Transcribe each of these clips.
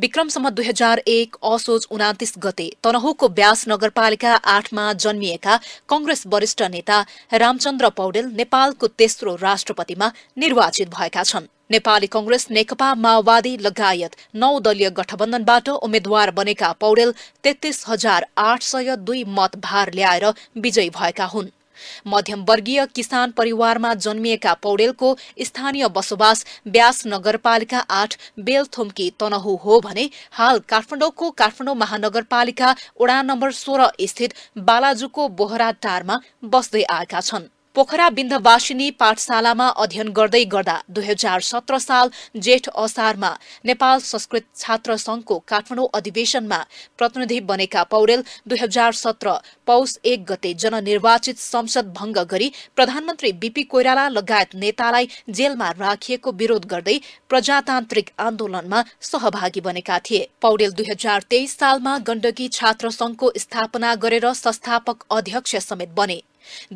विक्रमसम्म दुई हजार एक असोज उनातिस गते तनहुको ब्यास नगरपालिका आठमा जन्मिएका कंग्रेस वरिष्ठ नेता रामचन्द्र पौडेल नेपालको तेस्रो राष्ट्रपतिमा निर्वाचित भएका छन् नेपाली कंग्रेस नेकपा माओवादी लगायत नौ दलीय गठबन्धनबाट उम्मेद्वार बनेका पौडेल तेत्तीस हजार आठ सय दुई मत भार ल्याएर विजयी भएका हुन् मध्यमवर्गीय किसान परिवारमा जन्मिएका पौडेलको स्थानीय बसोबास ब्यास नगरपालिका आठ बेलथोम्की तनहु हो भने हाल काठमाडौँको काठमाडौँ महानगरपालिका वडा नम्बर सोह्र स्थित बालाजुको टारमा बस्दै आएका छन् पोखरा विन्धवासिनी पाठशालामा अध्ययन गर्दै गर्दा दुई हजार सत्र साल जेठ असारमा नेपाल संस्कृत छात्र संघको काठमाडौँ अधिवेशनमा प्रतिनिधि बनेका पौडेल दुई हजार सत्र पौष एक गते जननिर्वाचित संसद भंग गरी प्रधानमन्त्री बीपी कोइराला लगायत नेतालाई जेलमा राखिएको विरोध गर्दै प्रजातान्त्रिक आन्दोलनमा सहभागी बनेका थिए पौडेल दुई हजार तेइस सालमा गण्डकी छात्र संघको स्थापना गरेर संस्थापक अध्यक्ष समेत बने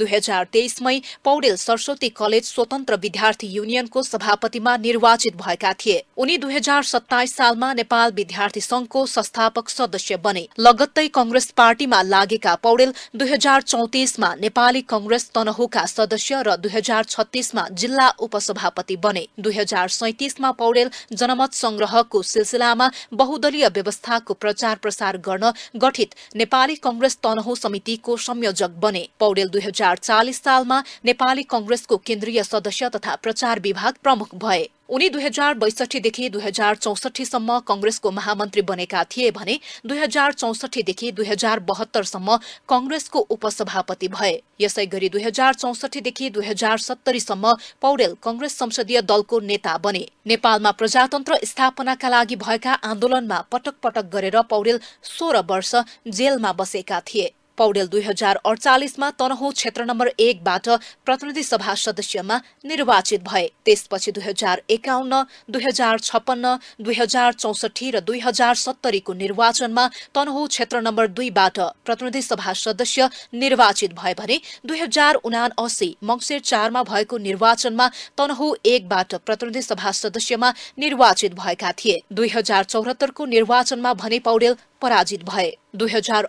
दुई हजार तेइसमै पौडेल सरस्वती कलेज स्वतन्त्र विद्यार्थी युनियनको सभापतिमा निर्वाचित भएका थिए उनी दुई हजार सत्ताइस सालमा नेपाल विद्यार्थी संघको संस्थापक सदस्य बने लगत्तै कंग्रेस पार्टीमा लागेका पौडेल दुई हजार चौतिसमा नेपाली कंग्रेस तनहुका सदस्य र दुई हजार छत्तीसमा जिल्ला उपसभापति बने दुई हजार सैतिसमा पौडेल जनमत संग्रहको सिलसिलामा बहुदलीय व्यवस्थाको प्रचार प्रसार गर्न गठित नेपाली कंग्रेस तनहु समितिको संयोजक बने पौडेल दुई हजार चालिस सालमा नेपाली कंग्रेसको केन्द्रीय सदस्य तथा प्रचार विभाग प्रमुख भए उनी दुई हजार बैसठीदेखि दुई हजार चौसठीसम्म कंग्रेसको महामन्त्री बनेका थिए भने दुई हजार चौसठीदेखि दुई हजार बहत्तरसम्म कंग्रेसको उपसभापति भए यसै गरी दुई हजार चौसठीदेखि दुई हजार सत्तरीसम्म पौडेल कंग्रेस संसदीय दलको नेता बने नेपालमा प्रजातन्त्र स्थापनाका लागि भएका आन्दोलनमा पटक पटक गरेर पौडेल सोह्र वर्ष जेलमा बसेका थिए पौडेल दुई हजार अडचालिसमा तनहुँ क्षेत्र नम्बर एकबाट प्रतिनिधि सभा सदस्यमा निर्वाचित भए त्यसपछि दुई हजार एकाउन्न दुई हजार छप्पन्न दुई हजार चौसठी र दुई हजार सत्तरीको निर्वाचनमा तनहुँ क्षेत्र नम्बर दुईबाट प्रतिनिधि सभा सदस्य निर्वाचित भए भने दुई हजार उना असी मङ्सिर चारमा भएको निर्वाचनमा तनहुँ एकबाट प्रतिनिधि सभा सदस्यमा निर्वाचित भएका थिए दुई हजार चौरात्तरको निर्वाचनमा भने पौडेल पराजित भे दुई हजार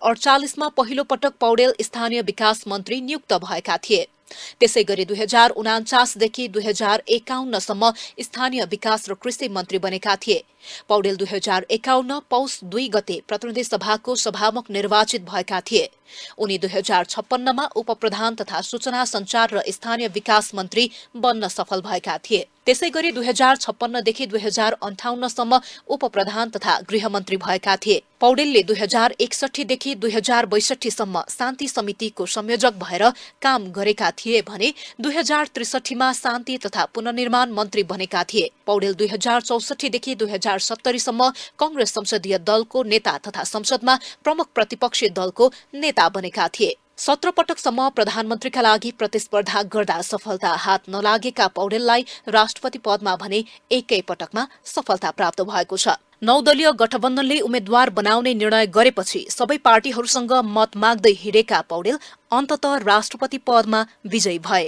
में पहले पटक पौडेल स्थानीय विकास मंत्री नियुक्त भैया थे दुई हजार उनाचासदेखि दुई हजार एकाउन्नसम्म स्थानीय विकास कृषि मंत्री बने थे पौडेल दुई हजार एकाउन्न पौष दुई गते प्रतिनिधि सभाको सभामुख निर्वाचित भएका थिए उनी दुई हजार छप्पन्नमा उपप्रधान तथा सूचना संचार र स्थानीय विकास मन्त्री बन्न सफल भएका थिए त्यसै गरी दुई हजार छप्पन्नदेखि दुई हजार अन्ठाउन्नसम्म उपप्रधान तथा गृहमन्त्री भएका थिए पौडेलले दुई हजार एकसठीदेखि दुई हजार बैसठीसम्म शान्ति समितिको संयोजक भएर काम गरेका थिए भने दुई हजार त्रिसठीमा शान्ति तथा पुननिर्माण मन्त्री बनेका थिए पौडेल दुई हजार चौसठीदेखि दुई हजार सत्तरीसम्म कंग्रेस संसदीय दलको नेता तथा संसदमा प्रमुख प्रतिपक्षी दलको नेता बनेका थिए सत्र पटकसम्म प्रधानमन्त्रीका लागि प्रतिस्पर्धा गर्दा सफलता हात नलागेका पौडेललाई राष्ट्रपति पदमा भने एकै पटकमा सफलता प्राप्त भएको छ नौदलीय गठबन्धनले उम्मेद्वार बनाउने निर्णय गरेपछि सबै पार्टीहरूसँग मत माग्दै हिँडेका पौडेल अन्तत राष्ट्रपति पदमा विजयी भए